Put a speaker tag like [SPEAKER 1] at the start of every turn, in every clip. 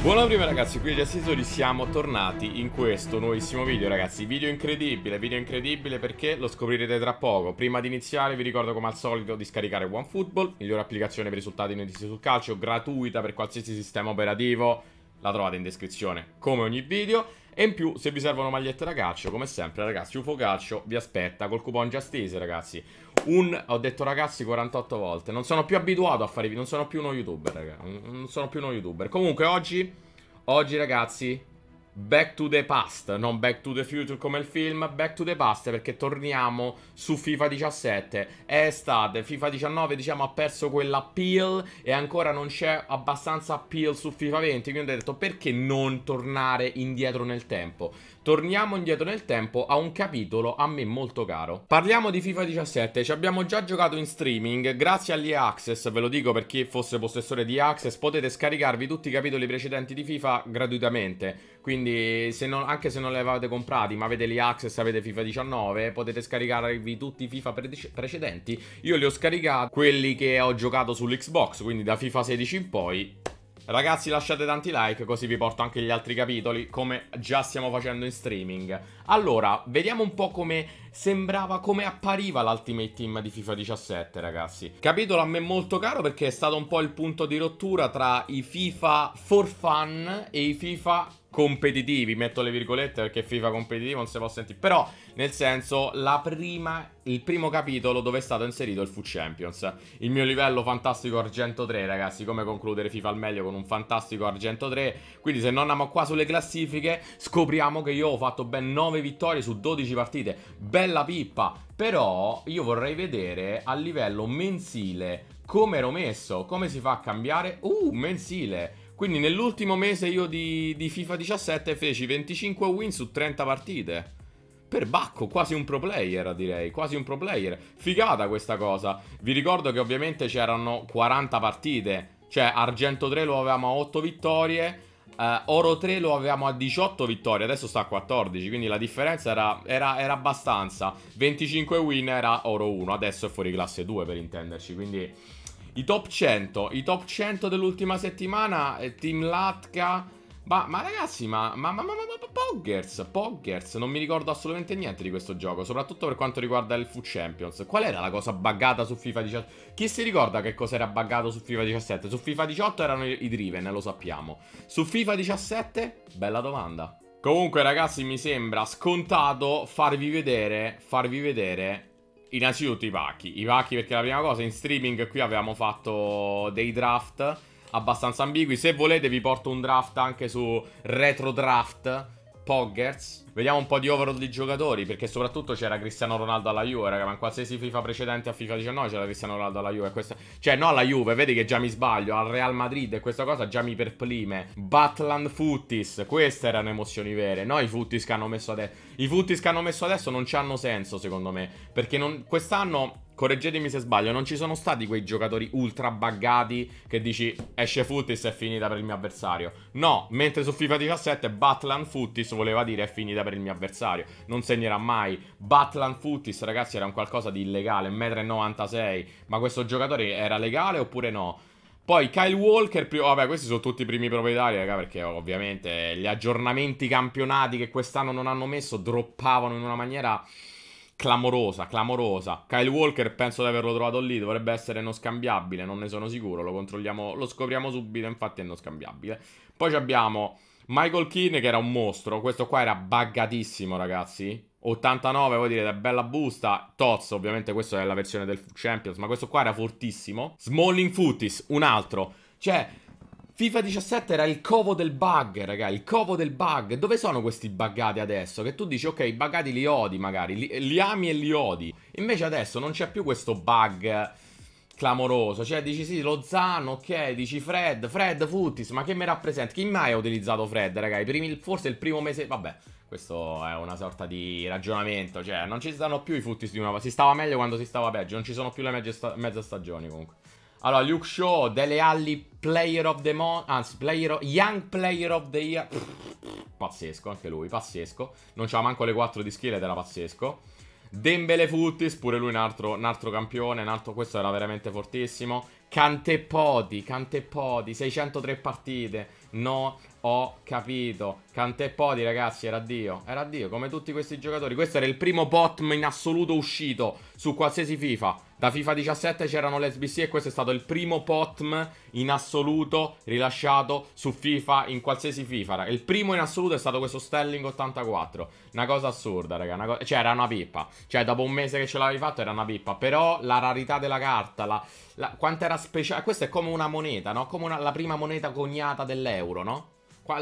[SPEAKER 1] Buona prima ragazzi, qui gli assessori siamo tornati in questo nuovissimo video ragazzi Video incredibile, video incredibile perché lo scoprirete tra poco Prima di iniziare vi ricordo come al solito di scaricare OneFootball Migliore applicazione per i risultati in notizie sul calcio, gratuita per qualsiasi sistema operativo La trovate in descrizione come ogni video E in più se vi servono magliette da calcio, come sempre ragazzi UFO Calcio vi aspetta col coupon Justice ragazzi un... Ho detto ragazzi 48 volte. Non sono più abituato a fare video. Non sono più uno youtuber, ragazzi. Non sono più uno youtuber. Comunque oggi... Oggi ragazzi... Back to the past, non back to the future come il film, back to the past perché torniamo su FIFA 17. È estate, FIFA 19 diciamo ha perso quell'appeal e ancora non c'è abbastanza appeal su FIFA 20, quindi ho detto perché non tornare indietro nel tempo? Torniamo indietro nel tempo a un capitolo a me molto caro. Parliamo di FIFA 17, ci abbiamo già giocato in streaming, grazie agli Access, ve lo dico per chi fosse possessore di Access, potete scaricarvi tutti i capitoli precedenti di FIFA gratuitamente, quindi se non, anche se non li avevate comprati ma avete gli Access, avete FIFA 19, potete scaricarvi tutti i FIFA pre precedenti, io li ho scaricati quelli che ho giocato sull'Xbox, quindi da FIFA 16 in poi Ragazzi lasciate tanti like così vi porto anche gli altri capitoli come già stiamo facendo in streaming. Allora, vediamo un po' come sembrava, come appariva l'Ultimate Team di FIFA 17 ragazzi. Capitolo a me molto caro perché è stato un po' il punto di rottura tra i FIFA for fun e i FIFA competitivi, metto le virgolette perché FIFA competitivo non si può sentire, però nel senso la prima, il primo capitolo dove è stato inserito il Food Champions, il mio livello fantastico argento 3 ragazzi, come concludere FIFA al meglio con un fantastico argento 3, quindi se non andiamo qua sulle classifiche scopriamo che io ho fatto ben 9 vittorie su 12 partite, bella pippa, però io vorrei vedere a livello mensile come ero messo, come si fa a cambiare, uh mensile, quindi nell'ultimo mese io di, di, FIFA 17 feci 25 win su 30 partite. Per Bacco, quasi un pro player direi, quasi un pro player. Figata questa cosa. Vi ricordo che ovviamente c'erano 40 partite, cioè Argento 3 lo avevamo a 8 vittorie, eh, Oro 3 lo avevamo a 18 vittorie, adesso sta a 14, quindi la differenza era, era, era abbastanza. 25 win era Oro 1, adesso è fuori classe 2 per intenderci, quindi... I top 100, i top 100 dell'ultima settimana, eh, Team Latka... Ma, ma ragazzi, ma, ma, ma, ma, Poggers, Poggers, non mi ricordo assolutamente niente di questo gioco, soprattutto per quanto riguarda il Food Champions. Qual era la cosa buggata su FIFA 17? Chi si ricorda che cosa era buggato su FIFA 17? Su FIFA 18 erano i Driven, lo sappiamo. Su FIFA 17? Bella domanda. Comunque ragazzi mi sembra scontato farvi vedere, farvi vedere innanzitutto i pacchi. I pacchi perché la prima cosa, in streaming qui avevamo fatto dei draft abbastanza ambigui. Se volete vi porto un draft anche su Retro Draft Poggers. Vediamo un po' di overall di giocatori, perché soprattutto c'era Cristiano Ronaldo alla Juve, raga, ma in qualsiasi FIFA precedente a FIFA 19 c'era Cristiano Ronaldo alla Juve. Questa... Cioè, no alla Juve, vedi che già mi sbaglio, al Real Madrid e questa cosa già mi perplime. Batland Futtis, queste erano emozioni vere, no i Futtis che hanno messo adesso. I Futtis che hanno messo adesso non ci hanno senso, secondo me, perché non... quest'anno correggetemi se sbaglio, non ci sono stati quei giocatori ultra buggati che dici esce Futtis è finita per il mio avversario. No, mentre su FIFA 17 Batlan Futtis voleva dire è finita per il mio avversario. Non segnerà mai. Batlan Futtis, ragazzi, era un qualcosa di illegale, 1,96 m, ma questo giocatore era legale oppure no? Poi Kyle Walker, vabbè questi sono tutti i primi proprietari, raga, perché ovviamente gli aggiornamenti campionati che quest'anno non hanno messo droppavano in una maniera clamorosa, clamorosa. Kyle Walker penso di averlo trovato lì, dovrebbe essere non scambiabile, non ne sono sicuro, lo controlliamo, lo scopriamo subito, infatti è non scambiabile. Poi abbiamo Michael Keane che era un mostro, questo qua era buggatissimo ragazzi. 89, voi direte, bella busta. Tozzo, ovviamente questa è la versione del Champions, ma questo qua era fortissimo. Smalling Footies, un altro. Cioè... FIFA 17 era il covo del bug, raga, il covo del bug. Dove sono questi buggati adesso? Che tu dici, ok, i buggati li odi magari, li, li ami e li odi. Invece adesso non c'è più questo bug clamoroso. Cioè, dici sì, lo Zanno, ok, dici Fred, Fred Futtis, ma che mi rappresenta? Chi mai ha utilizzato Fred, raga? Primi, forse il primo mese... Vabbè, questo è una sorta di ragionamento. Cioè, non ci stanno più i Futtis di una... volta. Si stava meglio quando si stava peggio, non ci sono più le mezze, sta... mezze stagioni comunque. Allora, Luke Shaw, Dele Alli, Player of the Month, anzi, player of, Young Player of the Year. Pazzesco, anche lui, pazzesco. Non c'ha manco le 4 di skill ed era pazzesco. Dembele Futtis, pure lui un altro, un altro campione, un altro, questo era veramente fortissimo. Cantepodi, Cantepodi, 603 partite. No, ho capito. Podi, ragazzi, era Dio. Era Dio, come tutti questi giocatori. Questo era il primo Potm in assoluto uscito su qualsiasi FIFA. Da FIFA 17 c'erano le SBC e questo è stato il primo POTM in assoluto rilasciato su FIFA, in qualsiasi FIFA. Il primo in assoluto è stato questo Sterling 84. Una cosa assurda, raga. Co cioè, era una pippa. Cioè, dopo un mese che ce l'avevi fatto era una pippa. Però la rarità della carta, la, la, quanto era speciale... Questa è come una moneta, no? Come una, la prima moneta coniata dell'era euro, no?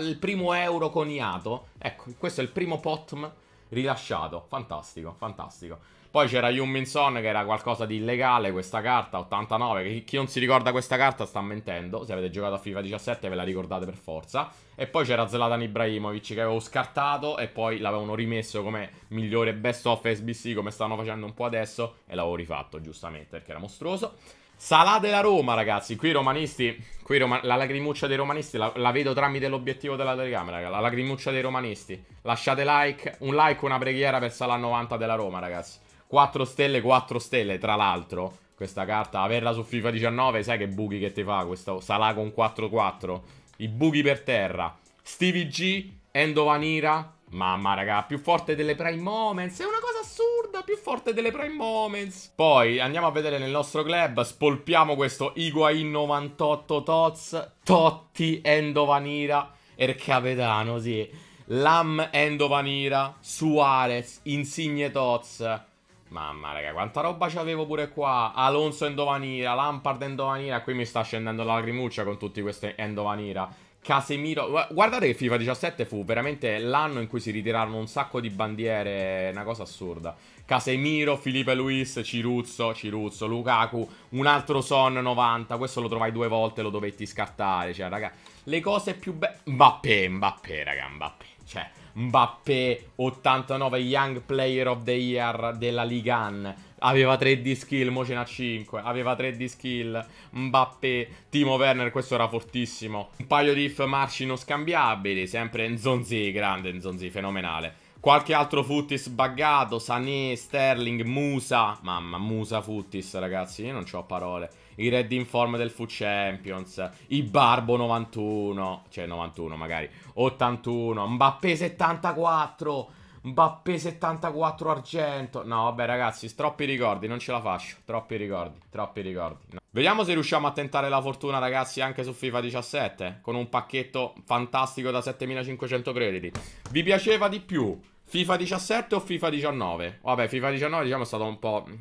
[SPEAKER 1] il primo euro coniato. Ecco, questo è il primo POTM rilasciato. Fantastico, fantastico. Poi c'era Yumin Son che era qualcosa di illegale, questa carta 89, chi non si ricorda questa carta sta mentendo, se avete giocato a FIFA 17 ve la ricordate per forza. E poi c'era Zlatan Ibrahimovic che avevo scartato e poi l'avevano rimesso come migliore best of SBC come stanno facendo un po' adesso e l'avevo rifatto giustamente perché era mostruoso. Salà della Roma, ragazzi. Qui i romanisti. Qui Roma, la lacrimuccia dei romanisti la, la vedo tramite l'obiettivo della telecamera, raga. La lacrimuccia dei romanisti. Lasciate like, un like, una preghiera per Salà 90 della Roma, ragazzi. 4 stelle, 4 stelle, tra l'altro. Questa carta, averla su FIFA 19, sai che buchi che ti fa questo Salà con 4-4. I buchi per terra. Stevie G, Endo Vanira, Mamma raga, più forte delle Prime Moments È una cosa assurda, più forte delle Prime Moments Poi andiamo a vedere nel nostro club Spolpiamo questo Iguain 98 Tots Totti Endovanira Er Capetano, sì Lam Endovanira Suarez Insigne Tots Mamma raga, quanta roba c'avevo pure qua Alonso Endovanira, Lampard Endovanira Qui mi sta scendendo la lacrimuccia con tutti questi Endovanira Casemiro. Guardate che FIFA 17 fu veramente l'anno in cui si ritirarono un sacco di bandiere, una cosa assurda. Casemiro, Filipe Luis, Ciruzzo, Ciruzzo, Lukaku, un altro Son 90. Questo lo trovai due volte, lo dovetti scartare. Cioè, raga, le cose più belle. Mbappé, Mbappé, raga, Mbappé. Cioè. Mbappé 89 Young Player of the Year della Ligan. Aveva 3 di skill, mo ce n'ha 5. Aveva 3 di skill. Mbappé, Timo Werner, questo era fortissimo. Un paio di if marci non scambiabili. Sempre Nzonzi, grande Nzonzi, fenomenale. Qualche altro Futtis buggato, Sané, Sterling, Musa. Mamma, Musa Futtis, ragazzi, io non ho parole. I Red in form del Foot Champions, i Barbo 91, cioè 91 magari, 81, Mbappé 74, Mbappé 74 argento. No, vabbè ragazzi, troppi ricordi, non ce la faccio. Troppi ricordi, troppi ricordi. No. Vediamo se riusciamo a tentare la fortuna ragazzi anche su FIFA 17 con un pacchetto fantastico da 7500 crediti. Vi piaceva di più? FIFA 17 o FIFA 19? Vabbè, FIFA 19 diciamo è stato un po'... Mm,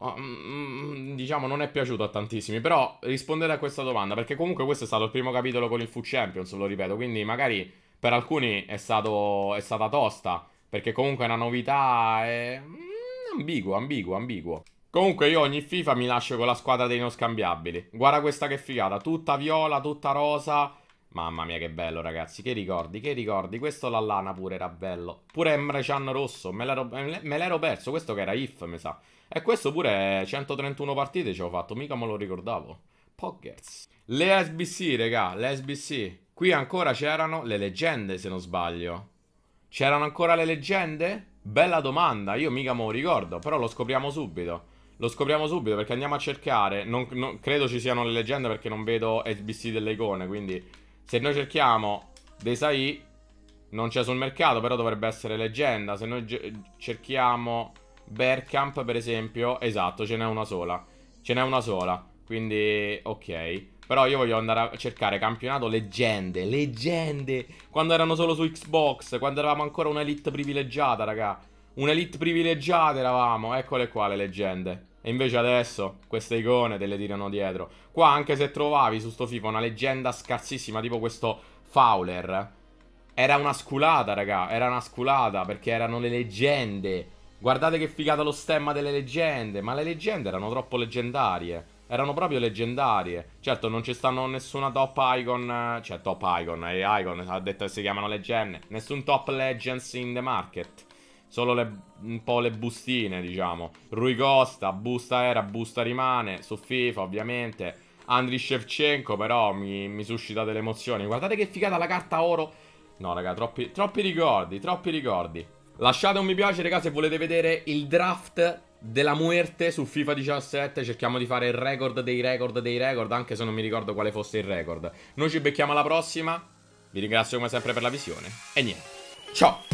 [SPEAKER 1] ah, mm, mm, diciamo non è piaciuto a tantissimi Però rispondere a questa domanda Perché comunque questo è stato il primo capitolo con il FU Champions Lo ripeto Quindi magari per alcuni è, stato, è stata tosta Perché comunque è una novità è... Ambiguo, ambiguo, ambiguo Comunque io ogni FIFA mi lascio con la squadra dei non scambiabili Guarda questa che figata Tutta viola, tutta rosa Mamma mia che bello ragazzi, che ricordi, che ricordi Questo l'allana pure era bello Pure Emre Can rosso, me l'ero perso Questo che era if mi sa E questo pure 131 partite ci ho fatto Mica me lo ricordavo Poggers Le SBC regà, le SBC Qui ancora c'erano le leggende se non sbaglio C'erano ancora le leggende? Bella domanda, io mica me lo ricordo Però lo scopriamo subito lo scopriamo subito perché andiamo a cercare non, non, Credo ci siano le leggende perché non vedo SBC delle icone Quindi se noi cerchiamo Desai, non c'è sul mercato, però dovrebbe essere leggenda. Se noi cerchiamo Bergkamp, per esempio, esatto, ce n'è una sola. Ce n'è una sola, quindi ok. Però io voglio andare a cercare campionato leggende, leggende. Quando erano solo su Xbox, quando eravamo ancora un'elite privilegiata, raga. Un'elite privilegiata eravamo, eccole qua le leggende. E invece adesso queste icone te le tirano dietro. Qua anche se trovavi su sto FIFA una leggenda scarsissima tipo questo Fowler Era una sculata raga, era una sculata perché erano le leggende Guardate che figata lo stemma delle leggende Ma le leggende erano troppo leggendarie erano proprio leggendarie. Certo, non ci stanno nessuna top icon, cioè top icon, e eh, icon, ha detto che si chiamano leggende, nessun top legends in the market. Solo le, un po' le bustine, diciamo. Rui Costa, busta era, busta rimane, su FIFA ovviamente. Andriy Shevchenko, però mi, mi, suscita delle emozioni. Guardate che figata la carta oro. No, raga, troppi, troppi ricordi, troppi ricordi. Lasciate un mi piace, raga, se volete vedere il draft della muerte su FIFA 17 cerchiamo di fare il record dei record dei record anche se non mi ricordo quale fosse il record noi ci becchiamo alla prossima vi ringrazio come sempre per la visione e niente ciao